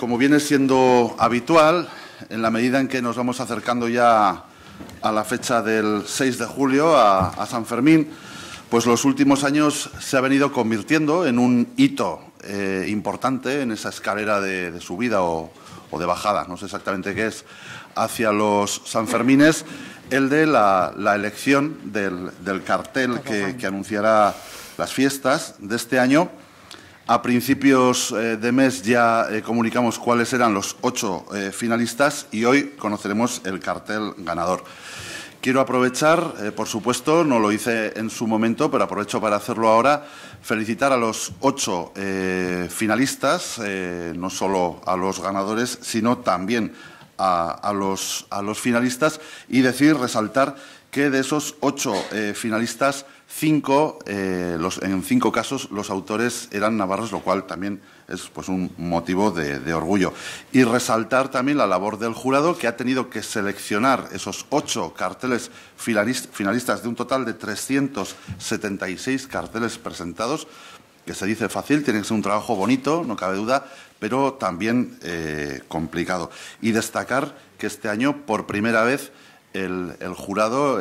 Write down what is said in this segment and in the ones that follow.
Como viene siendo habitual, en la medida en que nos vamos acercando ya a la fecha del 6 de julio, a, San Fermín, pues los últimos años se ha venido convirtiendo en un hito eh, importante en esa escalera de, subida o, de bajada, no sé exactamente qué es, hacia los Sanfermines, el de la, elección del, cartel que anunciará las fiestas de este año a principios eh, de mes ya eh, comunicamos cuáles eran los ocho eh, finalistas y hoy conoceremos el cartel ganador. Quiero aprovechar, por supuesto, no lo hice en su momento, pero aprovecho para hacerlo ahora, felicitar a los ocho finalistas, no solo a los ganadores, sino también a, los, a los finalistas y decir, resaltar que de esos ocho eh, finalistas, eh, en cinco casos los autores eran navarros, lo cual también es pues, un motivo de, de, orgullo. Y resaltar también la labor del jurado, que ha tenido que seleccionar esos ocho carteles finalistas de un total de 376 carteles presentados que se dice fácil, tiene que ser un trabajo bonito, no cabe duda, pero también eh, complicado. Y destacar que este año, por primera vez, el, jurado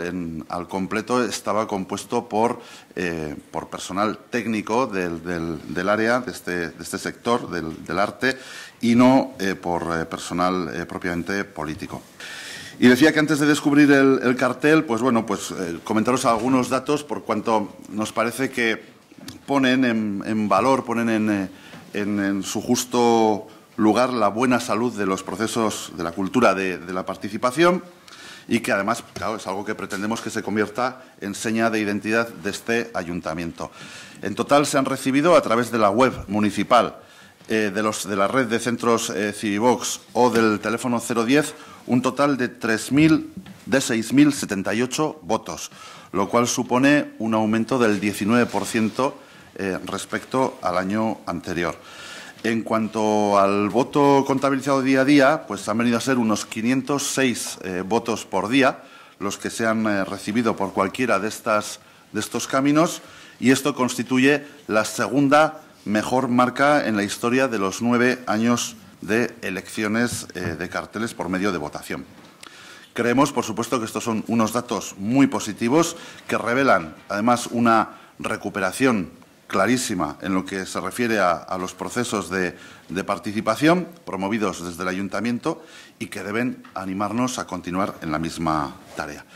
al completo estaba compuesto por, eh, por personal técnico del, área, de este, de este sector, del, arte, y no eh, por personal propiamente político. Y decía que antes de descubrir el, el cartel, pues bueno, pues comentaros algunos datos por cuanto nos parece que ponen en, valor, ponen eh, en, su justo lugar la buena salud de los procesos de la cultura de, la participación y que además, es algo que pretendemos que se convierta en seña de identidad de este ayuntamiento. En total se han recibido a través de la web municipal eh, de, los, de la red de centros eh, Civivox o del teléfono 010 un total de 3.000 de 6.078 votos, lo cual supone un aumento del 19% eh, respecto al año anterior. En cuanto al voto contabilizado día a día, pues han venido a ser unos 506 eh, votos por día los que se han eh, recibido por cualquiera de, estas, de estos caminos y esto constituye la segunda mejor marca en la historia de los nueve años de elecciones de carteles por medio de votación. Creemos, por supuesto, que estos son unos datos muy positivos que revelan, además, una recuperación clarísima en lo que se refiere a, los procesos de, participación promovidos desde el ayuntamiento y que deben animarnos a continuar en la misma tarea.